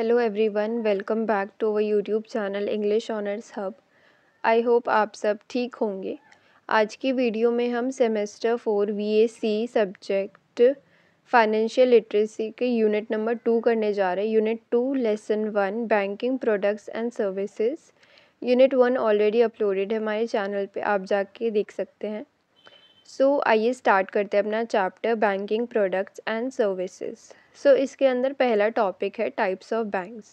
hello everyone welcome back to our YouTube channel English honours hub I hope आप सब ठीक होंगे आज की वीडियो में हम semester four VAC subject financial literacy के यूनिट नंबर टू करने जा रहे हैं unit two lesson one banking products and services unit one already uploaded है हमारे चैनल पर आप जाके देख सकते हैं सो आइए स्टार्ट करते हैं अपना chapter banking products and services so इसके अंदर पहला टॉपिक है टाइप्स ऑफ बैंक्स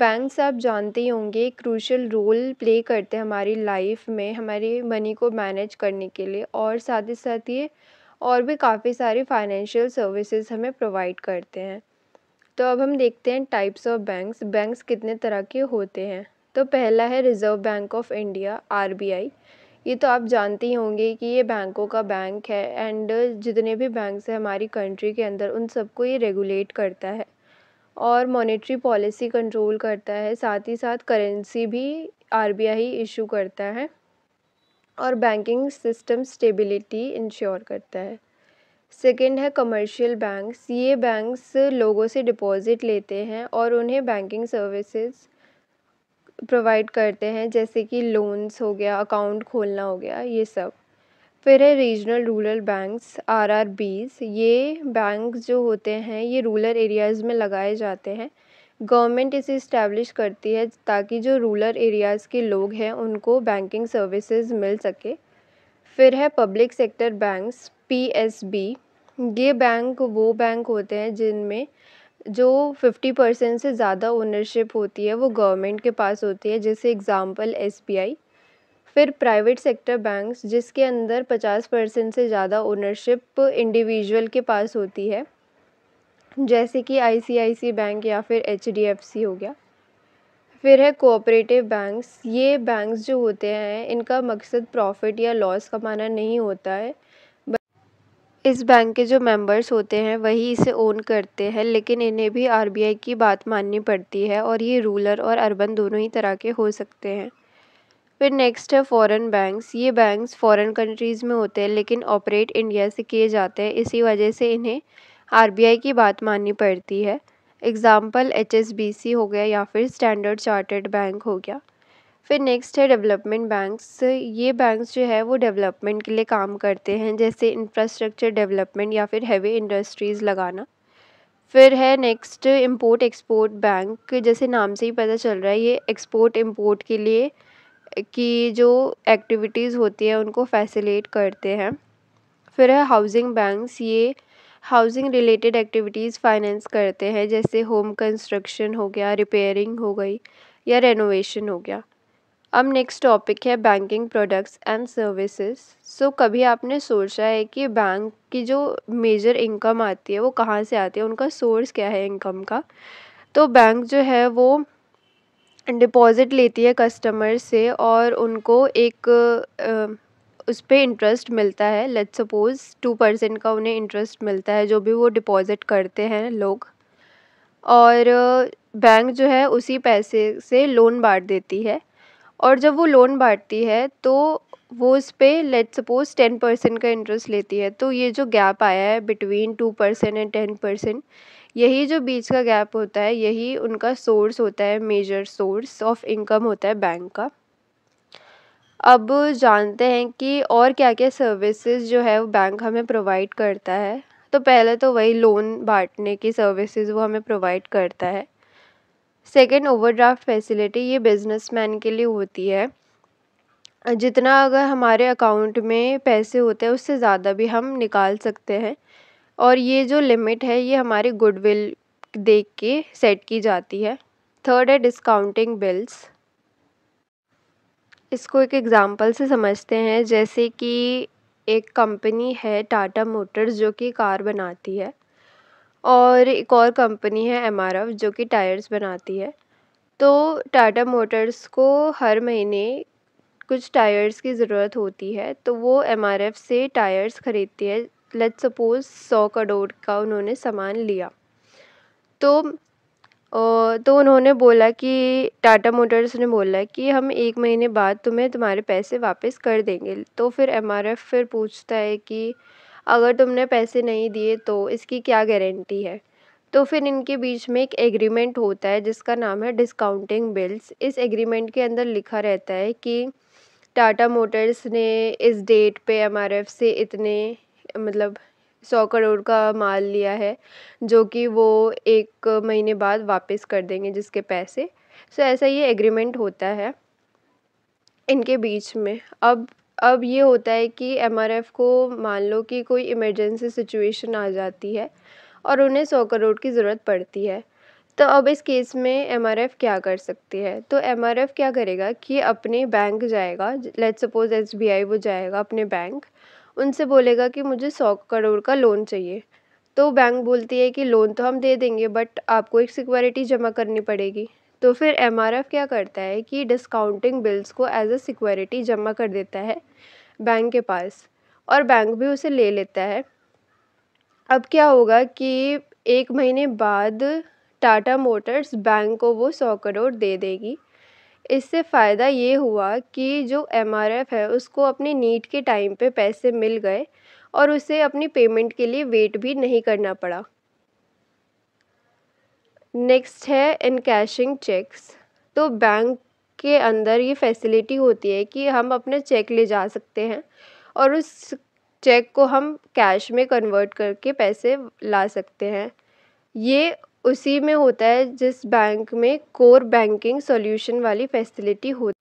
बैंक्स आप जानते ही होंगे क्रूशल रोल प्ले करते हैं हमारी लाइफ में हमारी मनी को मैनेज करने के लिए और साथ ही साथ ये और भी काफ़ी सारे फाइनेंशियल सर्विसेज हमें प्रोवाइड करते हैं तो अब हम देखते हैं टाइप्स ऑफ बैंक्स बैंक्स कितने तरह के होते हैं तो पहला है reserve bank of India R ये तो आप जानते ही होंगे कि ये बैंकों का बैंक है एंड जितने भी बैंक्स हैं हमारी कंट्री के अंदर उन सबको ये रेगुलेट करता है और मॉनेटरी पॉलिसी कंट्रोल करता है साथ ही साथ करेंसी भी आर बी आई इशू करता है और बैंकिंग सिस्टम स्टेबिलिटी इंश्योर करता है सेकंड है कमर्शियल बैंक्स ये बैंक्स लोगों से डिपॉज़िट लेते हैं और उन्हें बैंकिंग सर्विसेज प्रोवाइड करते हैं जैसे कि लोन्स हो गया अकाउंट खोलना हो गया ये सब फिर है regional rural banks R R Bs ये बैंक जो होते हैं ये रूरल एरियाज़ में लगाए जाते हैं गवर्नमेंट इसे इस्टेब्लिश करती है ताकि जो रूरल एरियाज़ के लोग हैं उनको बैंकिंग सर्विसेज मिल सके फिर है public sector banks P S B ये बैंक वो बैंक होते हैं जिनमें जो फ़िफ़्टी परसेंट से ज़्यादा ओनरशिप होती है वो गवर्नमेंट के पास होती है जैसे एग्ज़ाम्पल एस बी आई फिर प्राइवेट सेक्टर बैंक्स जिसके अंदर पचास परसेंट से ज़्यादा ओनरशिप इंडिविजुअल के पास होती है जैसे कि आई सी आई सी बैंक या फिर एच डी एफ़ सी हो गया फिर है कोऑपरेटिव बैंक्स ये बैंक्स जो होते हैं इनका मकसद प्रॉफ़िट या लॉस कमाना नहीं होता है इस बैंक के जो मेंबर्स होते हैं वही इसे ओन करते हैं लेकिन इन्हें भी आर की बात माननी पड़ती है और ये रूरल और अर्बन दोनों ही तरह के हो सकते हैं फिर नेक्स्ट है फॉरेन बैंक्स ये बैंक्स फॉरेन कंट्रीज़ में होते हैं लेकिन ऑपरेट इंडिया से किए जाते हैं इसी वजह से इन्हें आरबीआई की बात माननी पड़ती है एग्ज़ाम्पल एचएसबीसी हो गया या फिर स्टैंडर्ड चार्टर्ड बैंक हो गया फिर नेक्स्ट है डेवलपमेंट बैंक्स ये बैंक्स जो है वो डेवलपमेंट के लिए काम करते हैं जैसे इंफ्रास्ट्रक्चर डेवलपमेंट या फिर हैवी इंडस्ट्रीज़ लगाना फिर है नेक्स्ट इम्पोर्ट एक्सपोर्ट बैंक जैसे नाम से ही पता चल रहा है ये एक्सपोर्ट इम्पोर्ट के लिए की जो एक्टिविटीज़ होती है उनको फैसिलेट करते हैं फिर है हाउसिंग बैंक्स ये हाउसिंग रिलेटेड एक्टिविटीज़ फाइनेंस करते हैं जैसे होम कंस्ट्रक्शन हो गया रिपेयरिंग हो गई या रेनोवेशन हो गया अब नेक्स्ट टॉपिक है banking products and services so कभी आपने सोचा है कि बैंक की जो मेजर इनकम आती है वो कहाँ से आती है उनका सोर्स क्या है इनकम का तो बैंक जो है वो डिपॉज़िट लेती है कस्टमर से और उनको एक उस पर इंटरेस्ट मिलता है लेट्स सपोज़ टू परसेंट का उन्हें इंटरेस्ट मिलता है जो भी वो डिपॉज़िट करते हैं लोग और बैंक जो है उसी पैसे से लोन बांट देती है और जब वो लोन बाँटती है तो वो उस पर लेट सपोज़ टेन परसेंट का इंटरेस्ट लेती है तो ये जो गैप आया है between two percent and ten percent यही जो बीच का गैप होता है यही उनका सोर्स होता है मेजर सोर्स ऑफ इनकम होता है बैंक का अब जानते हैं कि और क्या क्या सर्विसेज जो है वो बैंक हमें प्रोवाइड करता है तो पहले तो वही लोन बांटने की सर्विसेज वो हमें प्रोवाइड करता है सेकेंड ओवरड्राफ्ट फैसिलिटी ये बिजनेसमैन के लिए होती है जितना अगर हमारे अकाउंट में पैसे होते हैं उससे ज़्यादा भी हम निकाल सकते हैं और ये जो लिमिट है ये हमारे गुडविल देख के सेट की जाती है थर्ड है डिस्काउंटिंग बिल्स इसको एक एग्ज़ाम्पल से समझते हैं जैसे कि एक कंपनी है टाटा मोटर्स जो कि कार बनाती है और एक और कंपनी है एम आर एफ जो कि टायर्स बनाती है तो टाटा मोटर्स को हर महीने कुछ टायर्स की ज़रूरत होती है तो वो एम आर एफ से टायर्स ख़रीदती है लेट सपोज़ सौ करोड़ का उन्होंने सामान लिया तो तो उन्होंने बोला कि टाटा मोटर्स ने बोला कि हम एक महीने बाद तुम्हें तुम्हारे पैसे वापस कर देंगे तो फिर एम आर एफ फिर पूछता है कि अगर तुमने पैसे नहीं दिए तो इसकी क्या गारंटी है तो फिर इनके बीच में एक एग्रीमेंट होता है जिसका नाम है डिस्काउंटिंग बिल्स इस एग्रीमेंट के अंदर लिखा रहता है कि टाटा मोटर्स ने इस डेट पे एमआरएफ से इतने मतलब सौ करोड़ का माल लिया है जो कि वो एक महीने बाद वापस कर देंगे जिसके पैसे सो ऐसा ये एग्रीमेंट होता है इनके बीच में अब अब ये होता है कि एम आर एफ़ को मान लो कि कोई इमरजेंसी सिचुएशन आ जाती है और उन्हें सौ करोड़ की ज़रूरत पड़ती है तो अब इस केस में एम आर एफ़ क्या कर सकती है तो एम आर एफ़ क्या करेगा कि अपने बैंक जाएगा let suppose S B I वो जाएगा अपने बैंक उनसे बोलेगा कि मुझे सौ करोड़ का लोन चाहिए तो बैंक बोलती है कि लोन तो हम दे देंगे बट आपको एक सिक्योरिटी जमा करनी पड़ेगी तो फिर एम क्या करता है कि डिस्काउंटिंग बिल्स को एज अ सिक्योरिटी जमा कर देता है बैंक के पास और बैंक भी उसे ले लेता है अब क्या होगा कि एक महीने बाद टाटा मोटर्स बैंक को वो सौ करोड़ दे देगी इससे फ़ायदा ये हुआ कि जो एम है उसको अपनी नीट के टाइम पे पैसे मिल गए और उसे अपनी पेमेंट के लिए वेट भी नहीं करना पड़ा नेक्स्ट है इन कैशिंग चेक्स तो बैंक के अंदर ये फैसिलिटी होती है कि हम अपने चेक ले जा सकते हैं और उस चेक को हम कैश में कन्वर्ट करके पैसे ला सकते हैं ये उसी में होता है जिस बैंक में कोर बैंकिंग सॉल्यूशन वाली फैसिलिटी हो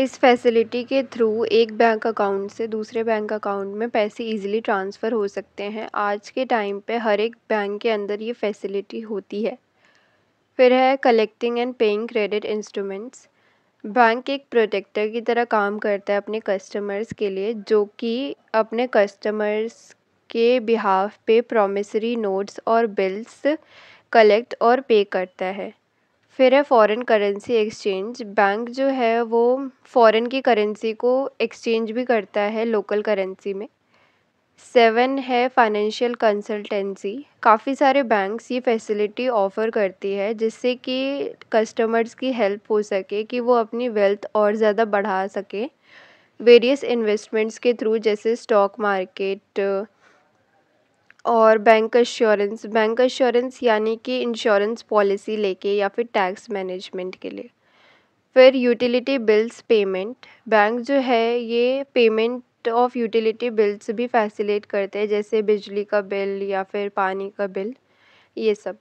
इस फैसिलिटी के थ्रू एक बैंक अकाउंट से दूसरे बैंक अकाउंट में पैसे इजीली ट्रांसफ़र हो सकते हैं आज के टाइम पे हर एक बैंक के अंदर ये फैसिलिटी होती है फिर है collecting and paying credit instruments bank एक प्रोटेक्टर की तरह काम करता है अपने कस्टमर्स के लिए जो कि अपने कस्टमर्स के बिहाफ़ पे प्रोमिसरी नोट्स और बिल्स कलेक्ट और पे करता है फिर है फॉरेन करेंसी एक्सचेंज बैंक जो है वो फॉरेन की करेंसी को एक्सचेंज भी करता है लोकल करेंसी में सेवन है फाइनेंशियल कंसल्टेंसी काफ़ी सारे बैंक्स ये फैसिलिटी ऑफ़र करती है जिससे कि कस्टमर्स की हेल्प हो सके कि वो अपनी वेल्थ और ज़्यादा बढ़ा सकें वेरियस इन्वेस्टमेंट्स के थ्रू जैसे स्टॉक मार्केट और बैंक अश्योरेंस बैंक अश्योरेंस यानी कि इंश्योरेंस पॉलिसी लेके या फिर टैक्स मैनेजमेंट के लिए फिर यूटिलिटी बिल्स पेमेंट बैंक जो है ये पेमेंट ऑफ यूटिलिटी बिल्स भी फैसिलेट करते हैं जैसे बिजली का बिल या फिर पानी का बिल ये सब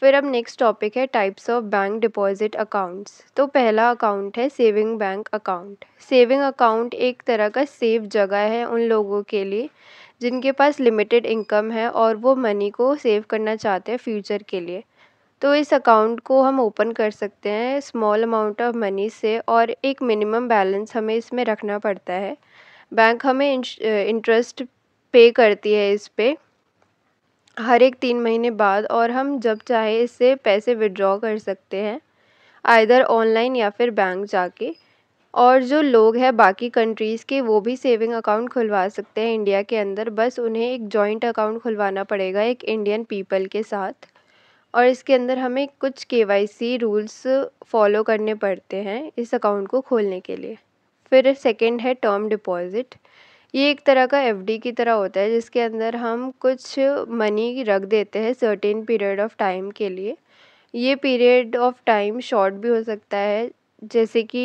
फिर अब नेक्स्ट टॉपिक है types of bank deposit accounts तो पहला अकाउंट है saving bank account saving account एक तरह का सेफ जगह है उन लोगों के लिए जिनके पास लिमिटेड इनकम है और वो मनी को सेव करना चाहते हैं फ्यूचर के लिए तो इस अकाउंट को हम ओपन कर सकते हैं स्मॉल अमाउंट ऑफ मनी से और एक मिनिमम बैलेंस हमें इसमें रखना पड़ता है बैंक हमें इंटरेस्ट पे करती है इस पर हर एक तीन महीने बाद और हम जब चाहे इससे पैसे विड्रॉ कर सकते हैं आइधर ऑनलाइन या फिर बैंक जाके और जो लोग हैं बाकी कंट्रीज़ के वो भी सेविंग अकाउंट खुलवा सकते हैं इंडिया के अंदर बस उन्हें एक जॉइंट अकाउंट खुलवाना पड़ेगा एक इंडियन पीपल के साथ और इसके अंदर हमें कुछ के वाई सी रूल्स फॉलो करने पड़ते हैं इस अकाउंट को खोलने के लिए फिर सेकेंड है टर्म डिपॉज़िट ये एक तरह का एफ डी की तरह होता है जिसके अंदर हम कुछ मनी रख देते हैं सर्टेन पीरियड ऑफ टाइम के लिए ये पीरियड ऑफ टाइम शॉर्ट भी हो सकता है जैसे कि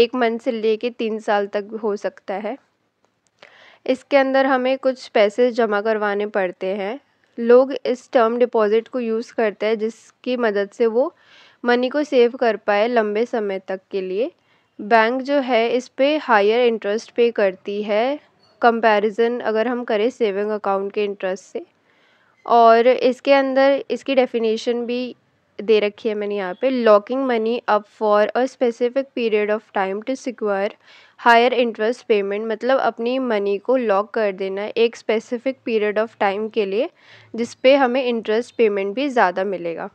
एक मंथ से लेके तीन साल तक हो सकता है इसके अंदर हमें कुछ पैसे जमा करवाने पड़ते हैं लोग इस टर्म डिपॉज़िट को यूज़ करते हैं जिसकी मदद से वो मनी को सेव कर पाए लंबे समय तक के लिए बैंक जो है इस पर हायर इंटरेस्ट पे करती है कंपैरिजन अगर हम करें सेविंग अकाउंट के इंटरेस्ट से और इसके अंदर इसकी डेफिनेशन भी दे रखी है मैंने यहाँ पे locking money up for a specific period of time to secure higher interest payment मतलब अपनी मनी को लॉक कर देना एक स्पेसिफिक पीरियड ऑफ टाइम के लिए जिसपे हमें इंटरेस्ट पेमेंट भी ज़्यादा मिलेगा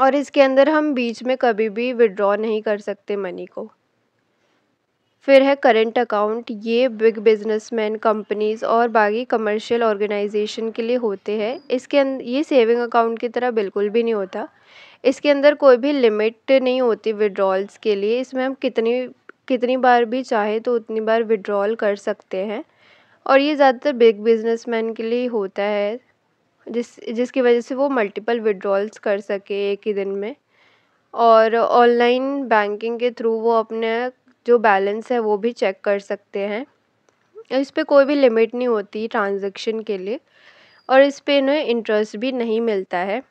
और इसके अंदर हम बीच में कभी भी विड्रॉ नहीं कर सकते मनी को फिर है करंट अकाउंट ये बिग बिजनेसमैन कंपनीज़ और बाकी कमर्शियल ऑर्गेनाइजेशन के लिए होते हैं इसके अंदर ये सेविंग अकाउंट की तरह बिल्कुल भी नहीं होता इसके अंदर कोई भी लिमिट नहीं होती विड्रॉल्स के लिए इसमें हम कितनी कितनी बार भी चाहे तो उतनी बार विड्रॉल कर सकते हैं और ये ज़्यादातर बिग बिजनेसमैन के लिए होता है जिस जिसकी वजह से वो मल्टीपल विड्रॉल्स कर सके एक ही दिन में और ऑनलाइन बैंकिंग के थ्रू वो अपने जो बैलेंस है वो भी चेक कर सकते हैं इस पर कोई भी लिमिट नहीं होती ट्रांजेक्शन के लिए और इस पर इन्हें इंटरेस्ट भी नहीं मिलता है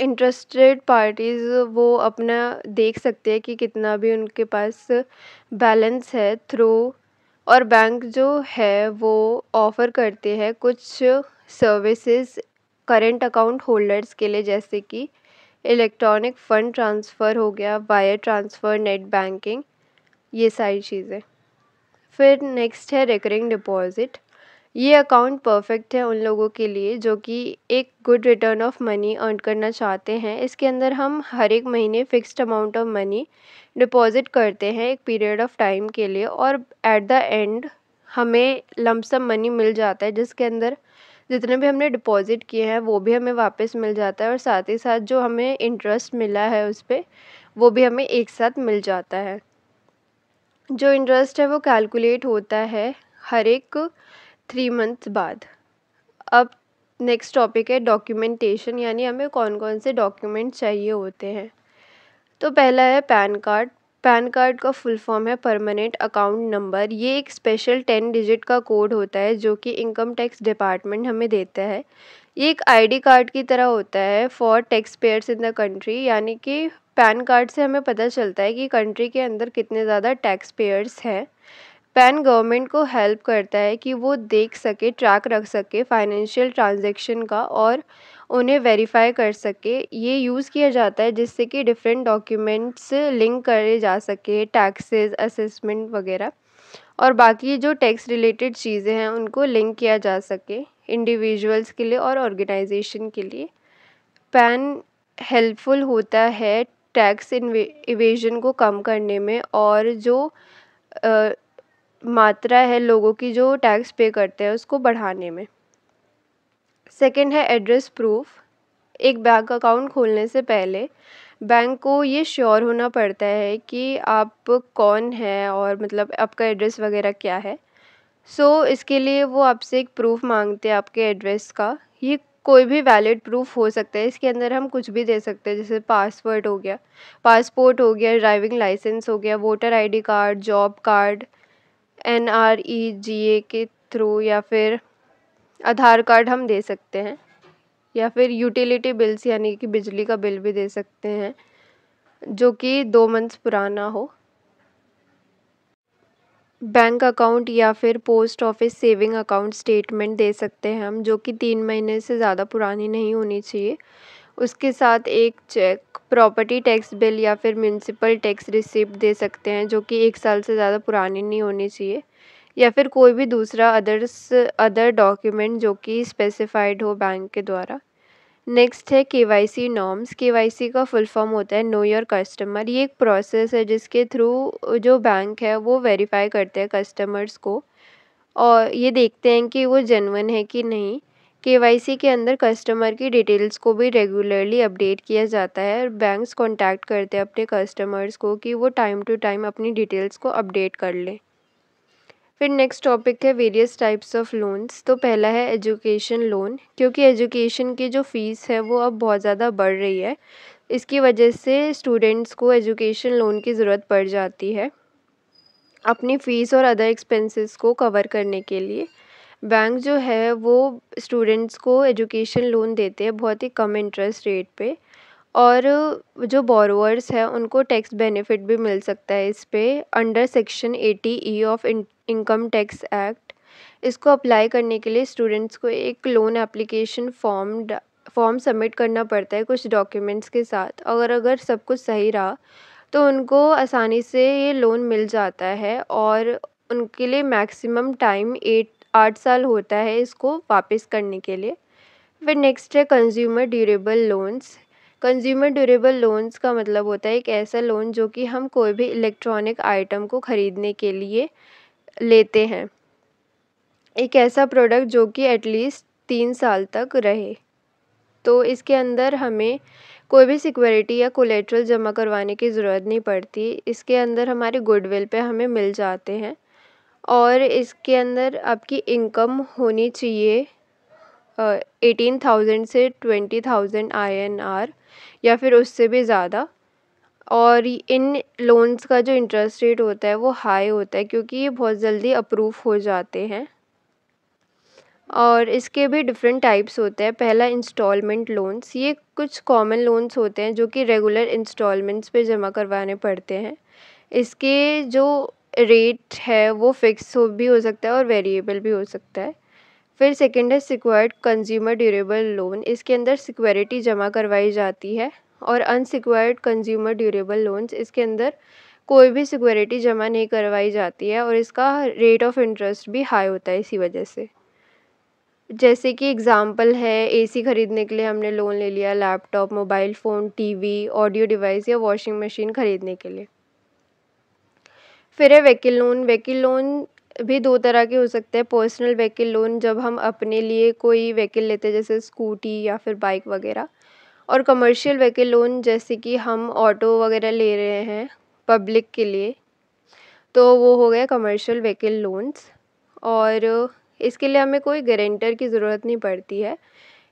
इंटरेस्टेड पार्टीज़ वो अपना देख सकते हैं कि कितना भी उनके पास बैलेंस है थ्रू और बैंक जो है वो ऑफ़र करते हैं कुछ सर्विसेज़ करेंट अकाउंट होल्डर्स के लिए जैसे कि इलेक्ट्रॉनिक फ़ंड ट्रांसफ़र हो गया वायर ट्रांसफ़र नेट बैंकिंग ये सारी चीज़ें फिर नेक्स्ट है रिकरिंग डिपॉज़िट ये अकाउंट परफेक्ट है उन लोगों के लिए जो कि एक good return of money earn करना चाहते हैं इसके अंदर हम हर एक महीने fixed amount of money deposit करते हैं एक पीरियड ऑफ टाइम के लिए और एट द एंड हमें लमसम मनी मिल जाता है जिसके अंदर जितने भी हमने डिपॉज़िट किए हैं वो भी हमें वापस मिल जाता है और साथ ही साथ जो हमें इंटरेस्ट मिला है उस पर वो भी हमें एक साथ मिल जाता है जो इंटरेस्ट है वो कैलकुलेट होता है हर एक थ्री मंथ बाद अब नेक्स्ट टॉपिक है डॉक्यूमेंटेशन यानी हमें कौन कौन से डॉक्यूमेंट चाहिए होते हैं तो पहला है पैन कार्ड पैन कार्ड का फुल फॉर्म है परमानेंट अकाउंट नंबर ये एक स्पेशल टेन डिजिट का कोड होता है जो कि इनकम टैक्स डिपार्टमेंट हमें देता है ये एक आईडी कार्ड की तरह होता है for tax payers in the country यानी कि पैन कार्ड से हमें पता चलता है कि कंट्री के अंदर कितने ज़्यादा टैक्स पेयर्स हैं पैन गवर्नमेंट को हेल्प करता है कि वो देख सके ट्रैक रख सके फाइनेंशियल ट्रांजेक्शन का और उन्हें वेरीफ़ाई कर सके ये यूज़ किया जाता है जिससे कि डिफ़रेंट डॉक्यूमेंट्स लिंक करे जा सके टैक्सेस असेसमेंट वगैरह और बाकी जो टैक्स रिलेटेड चीज़ें हैं उनको लिंक किया जा सके इंडिविजुअल्स के लिए और ऑर्गेनाइजेशन के लिए पैन हेल्पफुल होता है टैक्स इवेजन को कम करने में और जो आ, मात्रा है लोगों की जो टैक्स पे करते हैं उसको बढ़ाने में सेकेंड है एड्रेस प्रूफ़ एक बैंक अकाउंट खोलने से पहले बैंक को ये श्योर होना पड़ता है कि आप कौन हैं और मतलब आपका एड्रेस वगैरह क्या है सो so, इसके लिए वो आपसे एक प्रूफ़ मांगते हैं आपके एड्रेस का ये कोई भी वैलिड प्रूफ़ हो सकता है इसके अंदर हम कुछ भी दे सकते हैं जैसे पासवर्ड हो गया पासपोर्ट हो गया ड्राइविंग लाइसेंस हो गया voter ID card job card N R E G A के थ्रू या फिर आधार कार्ड हम दे सकते हैं या फिर यूटिलिटी बिल्स यानी कि बिजली का बिल भी दे सकते हैं जो कि दो मंथ्स पुराना हो बैंक अकाउंट या फिर post office saving account statement दे सकते हैं हम जो कि तीन महीने से ज़्यादा पुरानी नहीं होनी चाहिए उसके साथ एक चेक प्रॉपर्टी टैक्स बिल या फिर म्यूनसिपल टैक्स रिसिप्ट दे सकते हैं जो कि एक साल से ज़्यादा पुरानी नहीं होनी चाहिए या फिर कोई भी दूसरा अदर्स अदर डॉक्यूमेंट जो कि स्पेसिफाइड हो बैंक के द्वारा नेक्स्ट है K Y C norms K Y C का फुल फॉर्म होता है नो योर कस्टमर ये एक प्रोसेस है जिसके थ्रू जो बैंक है वो वेरीफाई करते हैं कस्टमर्स को और ये देखते हैं कि वो जेनवन है कि नहीं के वाई सी के अंदर कस्टमर की डिटेल्स को भी रेगुलरली अपडेट किया जाता है और बैंक्स कॉन्टैक्ट करते हैं अपने कस्टमर्स को कि वो टाइम टू टाइम अपनी डिटेल्स को अपडेट कर लें फिर नेक्स्ट टॉपिक है वेरियस टाइप्स ऑफ लोन्स तो पहला है एजुकेशन लोन क्योंकि एजुकेशन की जो फ़ीस है वो अब बहुत ज़्यादा बढ़ रही है इसकी वजह से स्टूडेंट्स को एजुकेशन लोन की ज़रूरत पड़ जाती है अपनी फ़ीस और अदर एक्सपेंसेस को कवर करने के लिए बैंक जो है वो स्टूडेंट्स को एजुकेशन लोन देते हैं बहुत ही कम इंटरेस्ट रेट पे और जो बोरोअर्स हैं उनको टैक्स बेनिफिट भी मिल सकता है इस पर under section eighty E of income tax act इसको अप्लाई करने के लिए स्टूडेंट्स को एक loan application form form submit करना पड़ता है कुछ डॉक्यूमेंट्स के साथ और अगर सब कुछ सही रहा तो उनको आसानी से ये लोन मिल जाता है और उनके लिए मैक्सिमम टाइम एट आठ साल होता है इसको वापस करने के लिए फिर नेक्स्ट है consumer durable loans consumer durable loans का मतलब होता है एक ऐसा लोन जो कि हम कोई भी इलेक्ट्रॉनिक आइटम को ख़रीदने के लिए लेते हैं एक ऐसा प्रोडक्ट जो कि एटलीस्ट तीन साल तक रहे तो इसके अंदर हमें कोई भी सिक्योरिटी या कोलेट्रल जमा करवाने की ज़रूरत नहीं पड़ती इसके अंदर हमारे गुडविल पे हमें मिल जाते हैं और इसके अंदर आपकी इनकम होनी चाहिए एटीन थाउजेंड से twenty thousand I N R या फिर उससे भी ज़्यादा और इन लोन्स का जो इंटरेस्ट रेट होता है वो हाई होता है क्योंकि ये बहुत जल्दी अप्रूव हो जाते हैं और इसके भी डिफरेंट टाइप्स होते हैं पहला इंस्टॉलमेंट लोन्स ये कुछ कॉमन लोन्स होते हैं जो कि रेगुलर इंस्टॉलमेंट्स पे जमा करवाने पड़ते हैं इसके जो रेट है वो फिक्स हो भी हो सकता है और वेरिएबल भी हो सकता है फिर सेकेंड है सिक्योर्ड कंज्यूमर ड्यूरेबल लोन इसके अंदर सिक्योरिटी जमा करवाई जाती है और अनसिक्योर्ड कंज्यूमर ड्यूरेबल लोन्स इसके अंदर कोई भी सिक्योरिटी जमा नहीं करवाई जाती है और इसका रेट ऑफ इंटरेस्ट भी हाई होता है इसी वजह से जैसे कि एग्ज़ाम्पल है एसी ख़रीदने के लिए हमने लोन ले लिया laptop mobile phone TV audio device या वॉशिंग मशीन ख़रीदने के लिए फिर है वकील लोन वकील लोन भी दो तरह के हो सकते हैं पर्सनल व्हीकल लोन जब हम अपने लिए कोई व्हीकल लेते हैं जैसे स्कूटी या फिर बाइक वगैरह और कमर्शियल व्हीकल लोन जैसे कि हम ऑटो वगैरह ले रहे हैं पब्लिक के लिए तो वो हो गया कमर्शियल व्हीकल लोन्स और इसके लिए हमें कोई गारंटर की ज़रूरत नहीं पड़ती है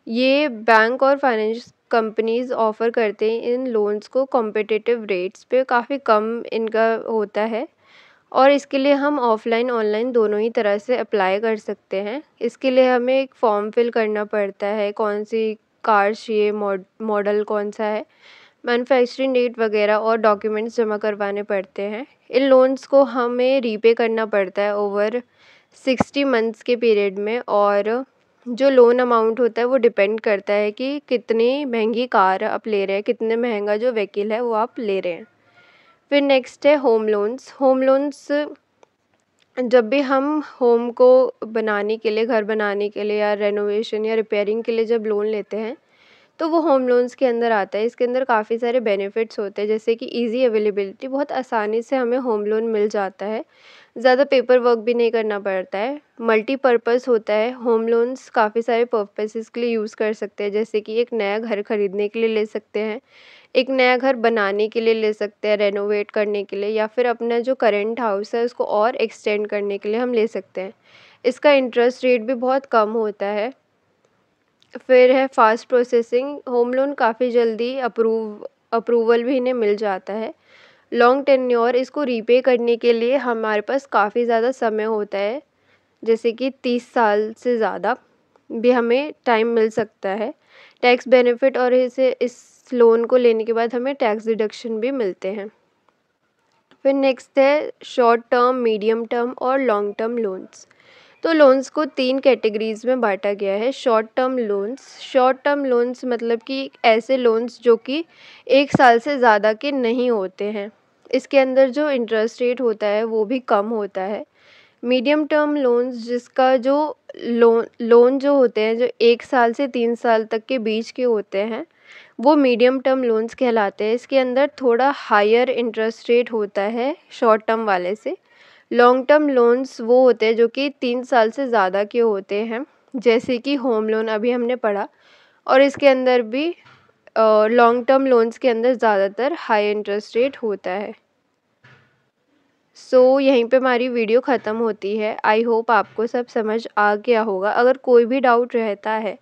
ये बैंक और फाइनेंस कंपनीज ऑफ़र करते हैं इन लोन्स को कॉम्पिटिटिव रेट्स पे काफ़ी कम इनका होता है और इसके लिए हम ऑफ़लाइन ऑनलाइन दोनों ही तरह से अप्लाई कर सकते हैं इसके लिए हमें एक फ़ॉर्म फ़िल करना पड़ता है कौन सी कार चाहिए मॉडल कौन सा है मैन्युफैक्चरिंग डेट वगैरह और डॉक्यूमेंट्स जमा करवाने पड़ते हैं इन लोन्स को हमें रीपे करना पड़ता है ओवर सिक्सटी मंथ्स के पीरियड में और जो लोन अमाउंट होता है वो डिपेंड करता है कि कितनी महंगी कार आप ले रहे हैं कितने महंगा जो व्हीकिल है वो आप ले रहे हैं फिर नेक्स्ट है होम लोन्स होम लोन्स जब भी हम होम को बनाने के लिए घर बनाने के लिए या रेनोवेशन या रिपेयरिंग के लिए जब लोन लेते हैं तो वो होम लोन्स के अंदर आता है इसके अंदर काफ़ी सारे बेनिफिट्स होते हैं जैसे कि ईज़ी अवेलेबिलिटी बहुत आसानी से हमें होम लोन मिल जाता है ज़्यादा पेपर वर्क भी नहीं करना पड़ता है मल्टीपर्पज़ होता है होम लोन्स काफ़ी सारे पर्पसेस के लिए यूज़ कर सकते हैं जैसे कि एक नया घर खरीदने के लिए ले सकते हैं एक नया घर बनाने के लिए ले सकते हैं रेनोवेट करने के लिए या फिर अपना जो करेंट हाउस है उसको और एक्सटेंड करने के लिए हम ले सकते हैं इसका इंटरेस्ट रेट भी बहुत कम होता है फिर है फ़ास्ट प्रोसेसिंग होम लोन काफ़ी जल्दी अप्रूव अप्रूवल भी इन्हें मिल जाता है लॉन्ग टेन्योर इसको रीपे करने के लिए हमारे पास काफ़ी ज़्यादा समय होता है जैसे कि तीस साल से ज़्यादा भी हमें टाइम मिल सकता है टैक्स बेनिफिट और इसे इस लोन को लेने के बाद हमें टैक्स डिडक्शन भी मिलते हैं फिर नेक्स्ट है शॉर्ट टर्म मीडियम टर्म और लॉन्ग टर्म लोन्स तो लोन्स को तीन कैटेगरीज़ में बाँटा गया है short term loans short term loans मतलब कि ऐसे लोन्स जो कि एक साल से ज़्यादा के नहीं होते हैं इसके अंदर जो इंटरेस्ट रेट होता है वो भी कम होता है मीडियम टर्म लोन्स जिसका जो लोन लोन जो होते हैं जो एक साल से तीन साल तक के बीच के होते हैं वो मीडियम टर्म लोन्स कहलाते हैं इसके अंदर थोड़ा हायर इंटरेस्ट रेट होता है शॉर्ट टर्म वाले से लॉन्ग टर्म लोन्स वो होते हैं जो कि तीन साल से ज़्यादा के होते हैं जैसे कि होम लोन अभी हमने पढ़ा और इसके अंदर भी लॉन्ग टर्म लोन्स के अंदर ज़्यादातर हाई इंटरेस्ट रेट होता है सो so, यहीं पे हमारी वीडियो ख़त्म होती है आई होप आपको सब समझ आ गया होगा अगर कोई भी डाउट रहता है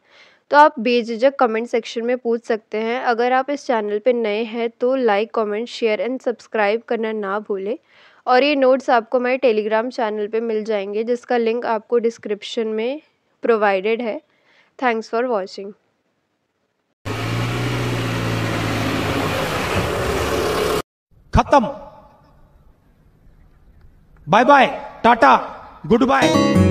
तो आप बेझिझक कमेंट सेक्शन में पूछ सकते हैं अगर आप इस चैनल पे नए हैं तो like comment share and subscribe करना ना भूलें और ये नोट्स आपको मेरे टेलीग्राम चैनल पे मिल जाएंगे जिसका लिंक आपको डिस्क्रिप्शन में प्रोवाइडेड है थैंक्स फॉर वॉचिंग खत्म bye bye tata good bye